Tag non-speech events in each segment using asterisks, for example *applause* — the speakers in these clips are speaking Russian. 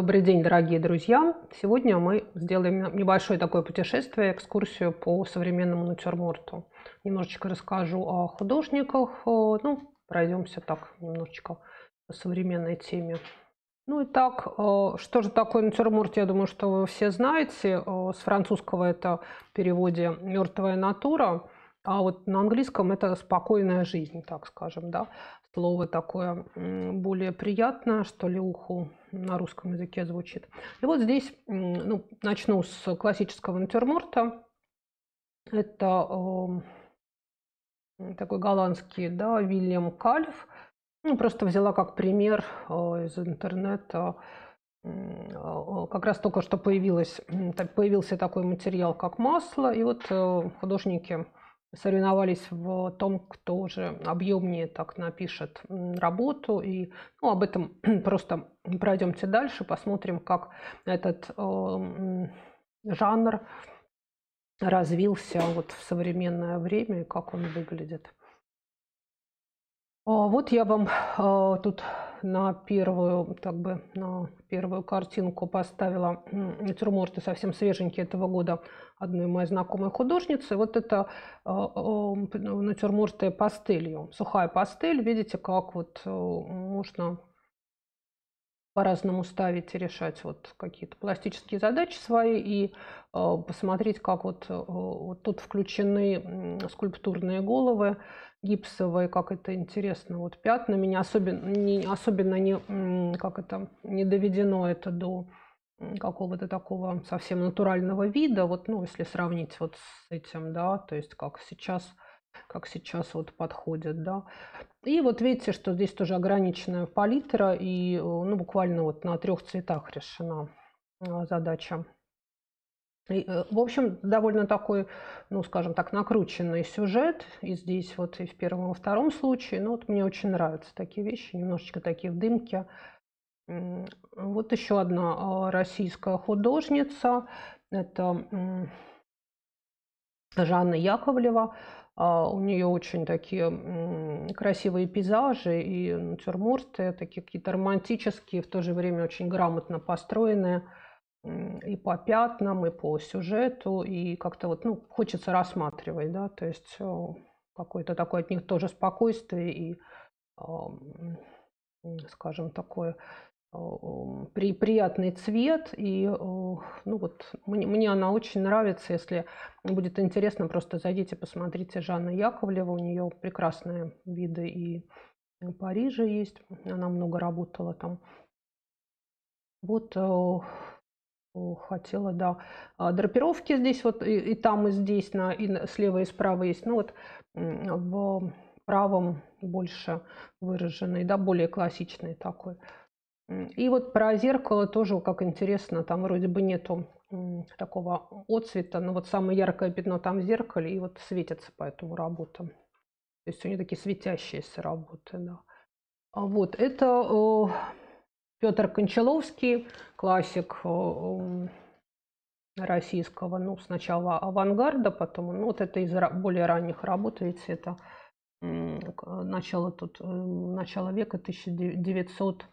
Добрый день, дорогие друзья! Сегодня мы сделаем небольшое такое путешествие, экскурсию по современному натюрморту. Немножечко расскажу о художниках, э, ну, пройдемся так немножечко по современной теме. Ну и так, э, что же такое натюрморт, я думаю, что вы все знаете. Э, с французского это в переводе «мертвая натура», а вот на английском это «спокойная жизнь», так скажем, да слово такое более приятное, что ли, уху на русском языке звучит. И вот здесь ну, начну с классического натюрморта. Это э, такой голландский, да, Вильям Кальф. Ну, просто взяла как пример э, из интернета. как раз только что появилось, появился такой материал, как масло. И вот э, художники соревновались в том, кто же объемнее так напишет работу. И ну, об этом *clears throat* просто пройдемте дальше, посмотрим, как этот э, жанр развился вот в современное время и как он выглядит. А, вот я вам а, тут на первую, так бы, на первую картинку поставила натюрморты совсем свеженькие этого года одной моей знакомой художницы. Вот это а, натюрморты пастелью. Сухая пастель. Видите, как вот можно по-разному ставить и решать вот какие-то пластические задачи свои и э, посмотреть, как вот, э, вот тут включены скульптурные головы гипсовые, как это интересно вот пятнами, не особенно не, особенно не как это не доведено это до какого-то такого совсем натурального вида, вот, ну, если сравнить вот с этим, да, то есть как сейчас как сейчас вот подходят, да. И вот видите, что здесь тоже ограниченная палитра, и э, ну, буквально вот на трех цветах решена э, задача. И, э, в общем, довольно такой, ну, скажем так, накрученный сюжет. И здесь вот и в первом, и во втором случае. Ну, вот мне очень нравятся такие вещи, немножечко такие в дымке. Вот еще одна российская художница. Это Жанна Яковлева. А у нее очень такие красивые пейзажи и натюрморты, такие какие-то романтические, в то же время очень грамотно построенные и по пятнам, и по сюжету, и как-то вот, ну, хочется рассматривать, да, то есть э, какое-то такое от них тоже спокойствие и, скажем, такое Э, при, приятный цвет. И э, ну вот, мне, мне она очень нравится. Если будет интересно, просто зайдите, посмотрите Жанна Яковлева. У нее прекрасные виды и Парижа есть. Она много работала там. Вот э, хотела, да. А драпировки здесь вот и, и там, и здесь, на, и слева, и справа есть. Ну вот в правом больше выраженный, да, более классичный такой. И вот про зеркало тоже, как интересно, там вроде бы нету такого отцвета, но вот самое яркое пятно там в зеркале, и вот светится поэтому работа. То есть у нее такие светящиеся работы, да. А вот, это э, Петр Кончаловский, классик э, э российского, ну, сначала авангарда, потом, ну, вот это из более ранних работ, ведь это э, начало тут, начало века 1900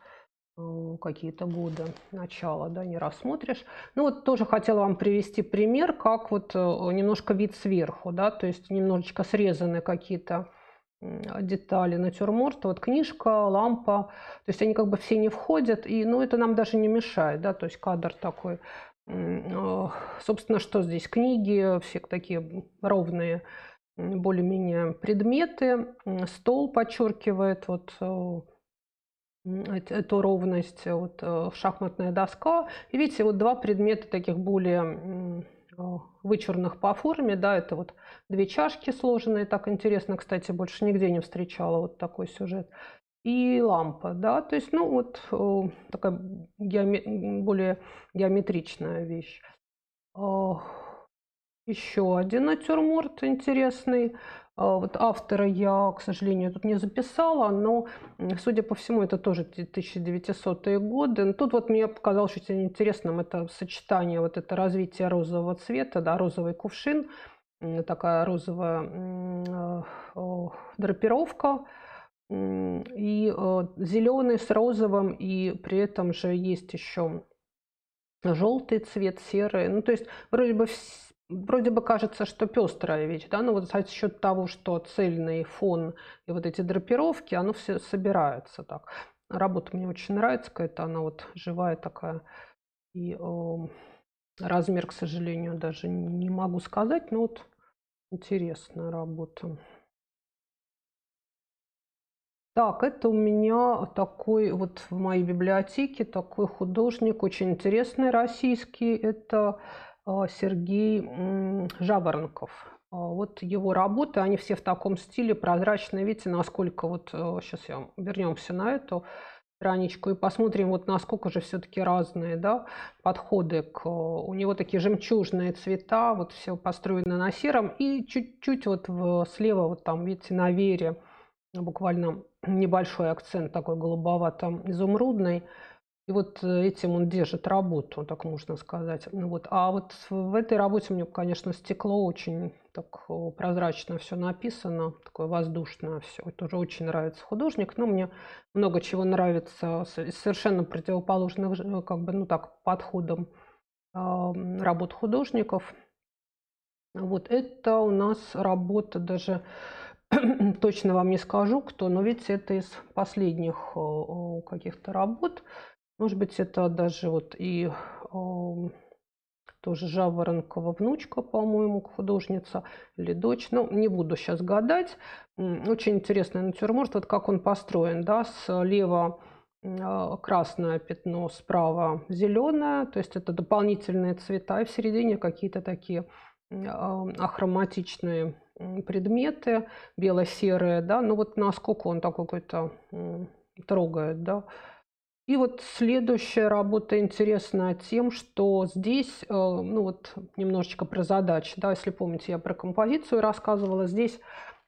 Э, какие-то годы начала, да, не рассмотришь. Ну вот тоже хотела вам привести пример, как вот э, немножко вид сверху, да, то есть немножечко срезаны какие-то детали натюрморт Вот книжка, лампа, то есть они как бы все не входят, и, ну, это нам даже не мешает, да, то есть кадр такой. Э, собственно, что здесь? Книги, все такие ровные более-менее предметы, стол подчеркивает вот эту ровность, э, вот э, шахматная доска. И видите, вот два предмета таких более э, вычурных по форме, да, это вот две чашки сложенные, так интересно, кстати, больше нигде не встречала вот такой сюжет. И лампа, да, то есть, ну, вот такая геоме более геометричная вещь еще один натюрморт интересный. А, вот автора я, к сожалению, тут не записала, но, судя по всему, это тоже 1900-е годы. Ну, тут вот мне показалось очень интересным это сочетание, вот это развитие розового цвета, да, розовый кувшин, такая розовая а, драпировка, и а, зеленый с розовым, и при этом же есть еще желтый цвет, серый. Ну, то есть вроде бы Вроде бы кажется, что пестрая вещь, да, но вот за счет того, что цельный фон и вот эти драпировки, оно все собирается так. Работа мне очень нравится, какая-то она вот живая такая. И э, размер, к сожалению, даже не могу сказать, но вот интересная работа. Так, это у меня такой вот в моей библиотеке такой художник, очень интересный российский. Это а, Сергей Жаворонков. А, вот его работы, они все в таком стиле, прозрачные. Видите, насколько вот сейчас а, я вернемся на эту страничку и посмотрим, вот насколько же все-таки разные да, подходы к... У него такие жемчужные цвета, вот все построено на сером. И чуть-чуть вот в, слева, вот там, видите, на вере буквально небольшой акцент такой голубовато-изумрудный. И вот э, этим он держит работу, так можно сказать. Ну Вот. А вот в этой работе у мне, конечно, стекло очень так прозрачно все написано, такое воздушное все. Тоже очень нравится художник, но мне много чего нравится с совершенно противоположных э, как бы, ну, так, подходом работ художников. Вот это у нас работа даже *clears throat* точно вам не скажу, кто, но ведь это из последних каких-то работ. Может быть, это даже вот и э, тоже Жаворонкова внучка, по-моему, художница или дочь. Ну, не буду сейчас гадать. Очень интересный натюрморт, вот как он построен, да, слева а, красное пятно, справа зеленое, то есть это дополнительные цвета, и в середине какие-то такие ахроматичные предметы, бело-серые, да, ну вот насколько он такой какой-то трогает, да, и вот следующая работа интересна тем, что здесь, э, ну вот немножечко про задачи, да, если помните, я про композицию рассказывала, здесь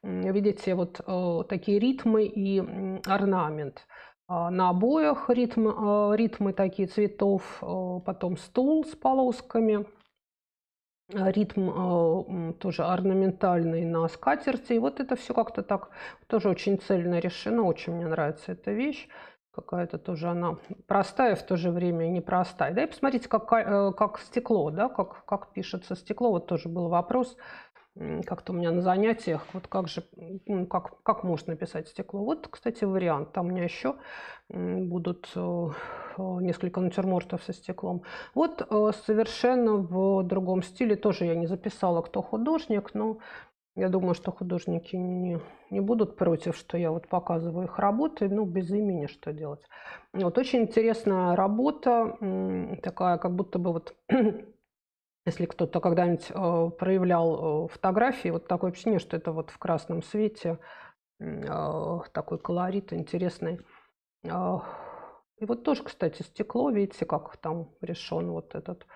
видите вот э, такие ритмы и орнамент. А, на обоях ритм, а, ритмы такие цветов, а, потом стул с полосками, ритм тоже орнаментальный на скатерти. И вот это все как-то так тоже очень цельно решено, очень мне нравится эта вещь какая-то тоже она простая, в то же время непростая. Да, и посмотрите, как, э, как стекло, да, как, как пишется стекло. Вот тоже был вопрос как-то у меня на занятиях, вот как же, ну, как, как можно написать стекло. Вот, кстати, вариант. Там у меня еще будут э, э, несколько натюрмортов со стеклом. Вот совершенно в другом стиле, тоже я не записала, кто художник, но я думаю, что художники не, не будут против, что я вот показываю их работы, ну, без имени что делать. Вот очень интересная работа, такая, как будто бы вот, *clears throat* если кто-то когда-нибудь э, проявлял э, фотографии, вот такое ощущение, что это вот в красном свете э, такой колорит интересный. И вот тоже, кстати, стекло, видите, как там решен вот этот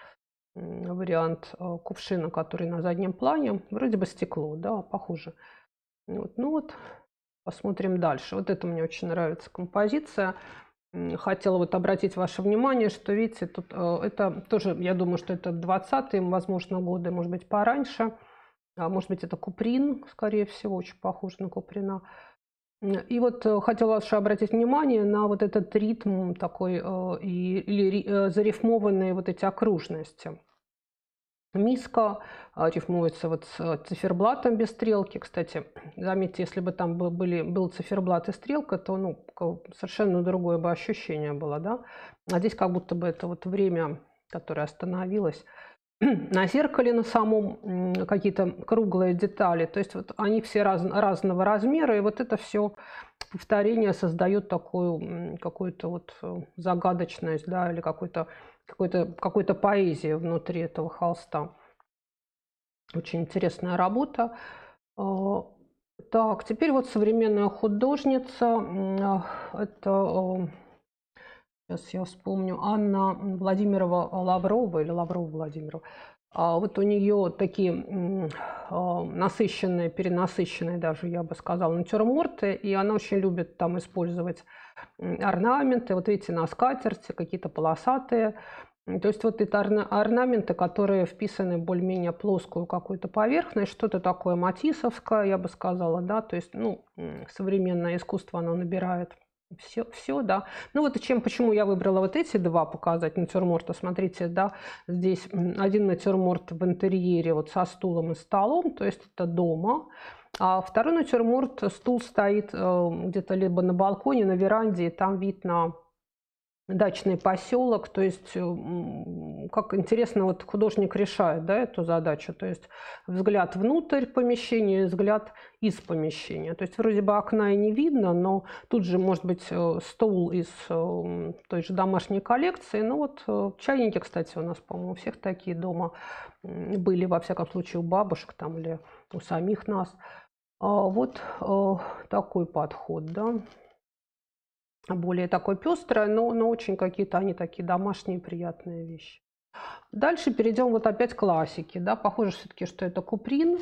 вариант э, кувшина, который на заднем плане. Вроде бы стекло, да, похоже. Вот, ну вот, посмотрим дальше. Вот это мне очень нравится композиция. Хотела вот обратить ваше внимание, что, видите, тут э, это тоже, я думаю, что это 20-е, возможно, годы, может быть, пораньше. А может быть, это куприн, скорее всего, очень похоже на куприна. И вот э, хотела еще обратить внимание на вот этот ритм такой э, и, или э, зарифмованные вот эти окружности. Миска а, рифмуется вот с циферблатом без стрелки. Кстати, *clears throat* заметьте, если бы там были, был циферблат и стрелка, то ну, совершенно другое бы ощущение было. Да? А здесь как будто бы это вот время, которое остановилось, *clears throat* на зеркале на самом какие-то круглые детали. То есть вот они все раз, разного размера, и вот это все повторение создает такую какую-то вот э, загадочность, да, или какую-то какую-то какую поэзию внутри этого холста. Очень интересная работа. А, так, теперь вот современная художница. Это э, сейчас я вспомню, Анна Владимирова э, Лаврова или Лаврова Владимирова, вот у нее такие а, насыщенные, перенасыщенные даже, я бы сказала, натюрморты, и она очень любит там использовать орнаменты, вот видите, на скатерти какие-то полосатые, то есть вот это орнаменты, которые вписаны более-менее плоскую какую-то поверхность, что-то такое матисовское, я бы сказала, да, то есть, ну, современное искусство, оно набирает все, все, да. Ну вот чем, почему я выбрала вот эти два показать натюрморта. Смотрите, да, здесь один натюрморт в интерьере вот со стулом и столом, то есть это дома. А второй натюрморт, стул стоит э, где-то либо на балконе, на веранде, и там вид на дачный поселок, то есть как интересно вот художник решает да, эту задачу, то есть взгляд внутрь помещения, взгляд из помещения. То есть вроде бы окна и не видно, но тут же может быть э, стол из той же домашней коллекции. Ну вот э, чайники, кстати, у нас, по-моему, всех такие дома были, во всяком случае, у бабушек там или у самих нас. А вот э, такой подход, да более такое пестрое, но, но очень какие-то они такие домашние приятные вещи. Дальше перейдем вот опять к классике. Да? Похоже все-таки, что это Куприн.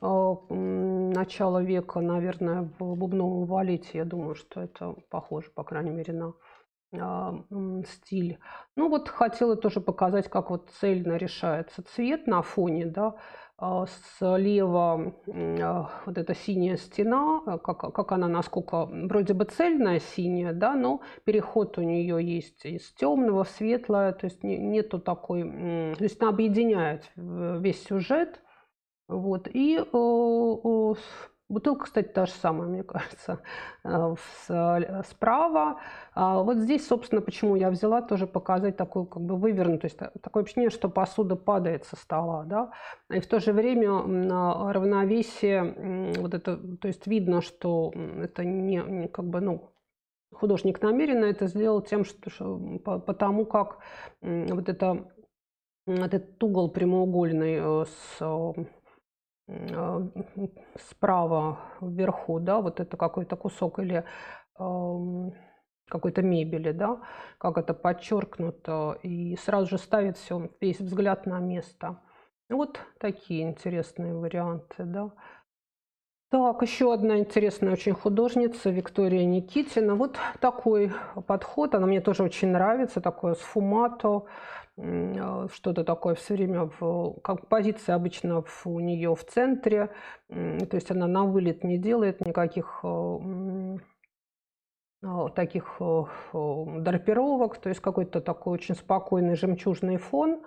А, Начало века, наверное, в бубновом валете. Я думаю, что это похоже, по крайней мере, на а, стиль. Ну вот хотела тоже показать, как вот цельно решается цвет на фоне, да, а, слева а, вот эта синяя стена, а, как, как она насколько вроде бы цельная синяя, да, но переход у нее есть из темного в светлое, то есть нету такой, то есть она объединяет э, весь сюжет, вот и э, э, Бутылка, кстати, та же самая, мне кажется, *laughs* э, э, справа. А вот здесь, собственно, почему я взяла, тоже показать такую как бы то есть э, Такое ощущение, что посуда падает со стола, да. И в то же время а, равновесие, вот это, то есть видно, что это не, как бы, ну, художник намеренно это сделал тем, что, что потому как вот это этот угол прямоугольный с Э, справа вверху, да, вот это какой-то кусок или эм, какой-то мебели, да, как это подчеркнуто, и сразу же ставит все, весь взгляд на место. Вот такие интересные варианты, да. Так, еще одна интересная очень художница Виктория Никитина. Вот такой подход, она мне тоже очень нравится, такое сфумато, Э, что-то такое все время, в, как позиция обычно в, у нее в центре, то есть она на вылет не делает никаких э, э, таких драпировок, то есть какой-то такой очень спокойный жемчужный фон,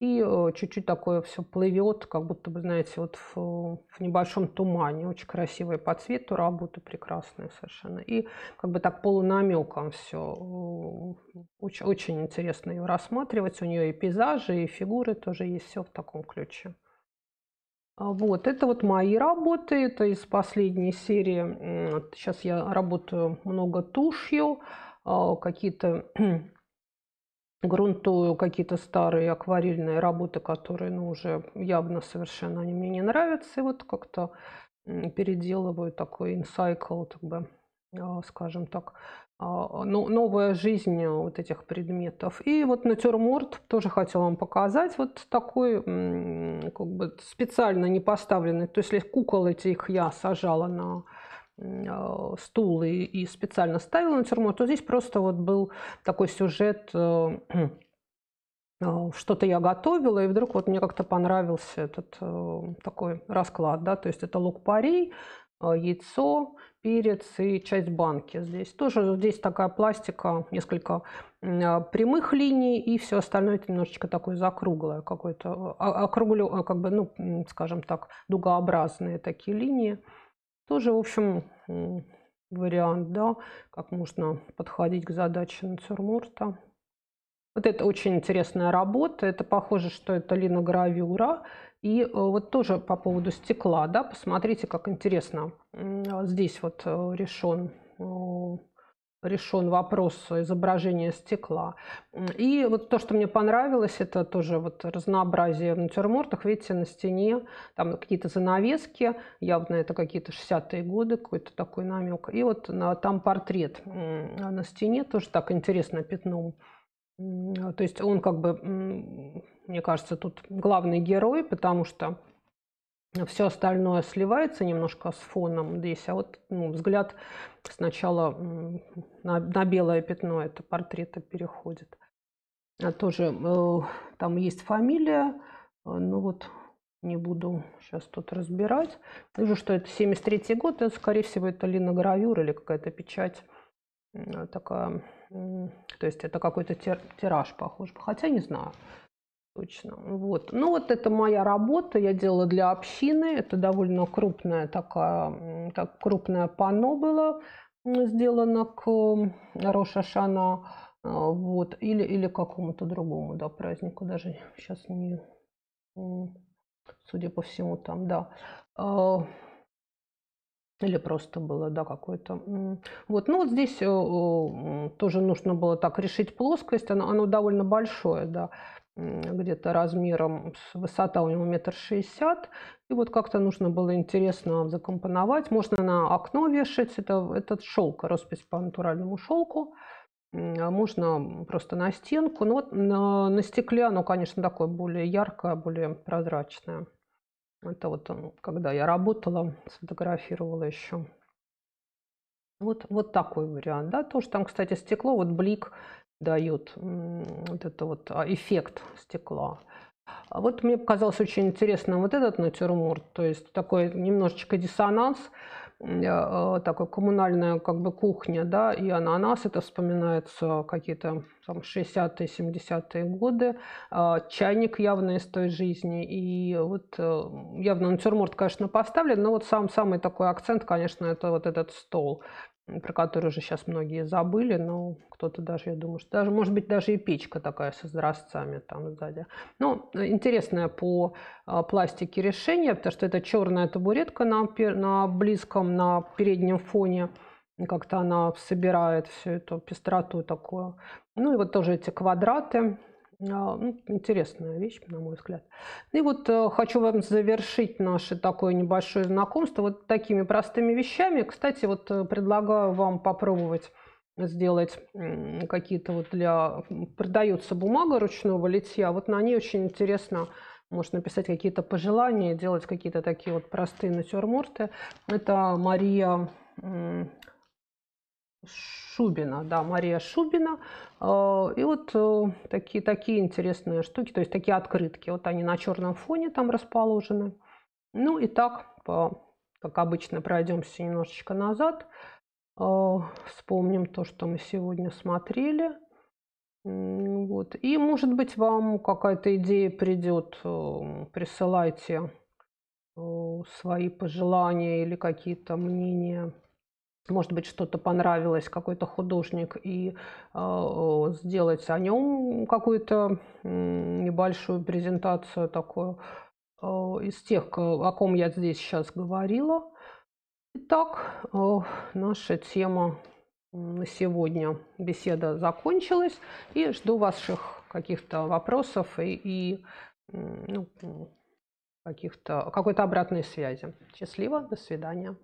и э, чуть-чуть такое все плывет, как будто бы, знаете, вот в, в небольшом тумане. Очень красивые по цвету работы, прекрасные совершенно. И как бы так полунамеком все. Очень, очень интересно ее рассматривать. У нее и пейзажи, и фигуры тоже есть. Все в таком ключе. А вот, это вот мои работы, это из последней серии. Сейчас я работаю много тушью, а, какие-то *clears throat* грунтую какие-то старые акварельные работы, которые ну, уже явно совершенно они мне не нравятся. И вот как-то переделываю такой инсайкл, так бы, а, скажем так, а, ну, новая жизнь вот этих предметов. И вот натюрморт тоже хотела вам показать. Вот такой как бы специально не поставленный. То есть кукол этих я сажала на а, стул и, и специально ставил на тюрьму, то здесь просто вот был такой сюжет э, *clears throat* а, что-то я готовила, и вдруг вот мне как-то понравился этот э, такой расклад, да, то есть это лук-порей, э, яйцо, перец и часть банки здесь. Тоже здесь такая пластика, несколько а, прямых линий, и все остальное это немножечко такое закруглое, какое-то округлю, как бы, ну, скажем так, дугообразные такие линии. Тоже, в общем, вариант, да, как можно подходить к задаче натюрморта. Вот это очень интересная работа. Это похоже, что это линогравюра. И э, вот тоже по поводу стекла, да, посмотрите, как интересно. А, здесь вот э, решен э, решен вопрос изображения стекла. И вот то, что мне понравилось, это тоже вот разнообразие в натюрмортах. Видите, на стене там какие-то занавески, явно это какие-то 60-е годы, какой-то такой намек. И вот на, там портрет на стене, тоже так интересно пятном. То есть он как бы, мне кажется, тут главный герой, потому что все остальное сливается немножко с фоном здесь, а вот ну, взгляд сначала на, на белое пятно, это портрета переходит. А тоже э, там есть фамилия, э, ну вот не буду сейчас тут разбирать. Вижу, что это 73 год, это, скорее всего, это Лина линогравюра или какая-то печать э, такая, то есть это какой-то тир, тираж, похож. хотя не знаю точно. Вот. Ну вот это моя работа, я делала для общины, это довольно крупная такая, так, крупное панно было сделано к Рошашана, а, вот, или, или какому-то другому, да, празднику, даже сейчас не, судя по всему, там, да, а, или просто было, да, какое-то. Вот, ну вот здесь э, э, тоже нужно было так решить плоскость, оно, оно довольно большое, да где-то размером, высота у него метр шестьдесят. И вот как-то нужно было интересно закомпоновать. Можно на окно вешать, это этот шелк, роспись по натуральному шелку. А можно просто на стенку. Но вот на, на стекле оно, конечно, такое более яркое, более прозрачное. Это вот когда я работала, сфотографировала еще. Вот, вот такой вариант. Да? Тоже там, кстати, стекло, вот блик дают вот это вот а, эффект стекла. А вот мне показалось очень интересным вот этот натюрморт, то есть такой немножечко диссонанс, а, такой коммунальная как бы кухня, да, и ананас, это вспоминается какие-то там 60-е, 70-е годы, чайник явно из той жизни, и вот э, явно натюрморт, конечно, поставлен, но вот сам самый такой акцент, конечно, это вот этот стол про которую уже сейчас многие забыли, но кто-то даже, я думаю, что даже, может быть, даже и печка такая со изразцами там сзади. Ну, интересное по а, пластике решение, потому что это черная табуретка на, на близком, на переднем фоне. Как-то она собирает всю эту пестроту такую. Ну и вот тоже эти квадраты а, ну, интересная вещь, на мой взгляд. Ну и вот э, хочу вам завершить наше такое небольшое знакомство вот такими простыми вещами. Кстати, вот э, предлагаю вам попробовать сделать какие-то вот для... Продается бумага ручного литья, вот на ней очень интересно можно написать какие-то пожелания, делать какие-то такие вот простые натюрморты. Это Мария Шубина, да, Мария Шубина. А, и вот э, такие, такие интересные штуки, то есть такие открытки. Вот они на черном фоне там расположены. Ну и так, по, как обычно, пройдемся немножечко назад. А, вспомним то, что мы сегодня смотрели. Вот. И, может быть, вам какая-то идея придет, э, присылайте э, свои пожелания или какие-то мнения может быть, что-то понравилось, какой-то художник, и э, сделать о нем какую-то небольшую презентацию такую э, из тех, о ком я здесь сейчас говорила. Итак, э, наша тема на сегодня беседа закончилась, и жду ваших каких-то вопросов и, и ну, каких-то какой-то обратной связи. Счастливо, до свидания.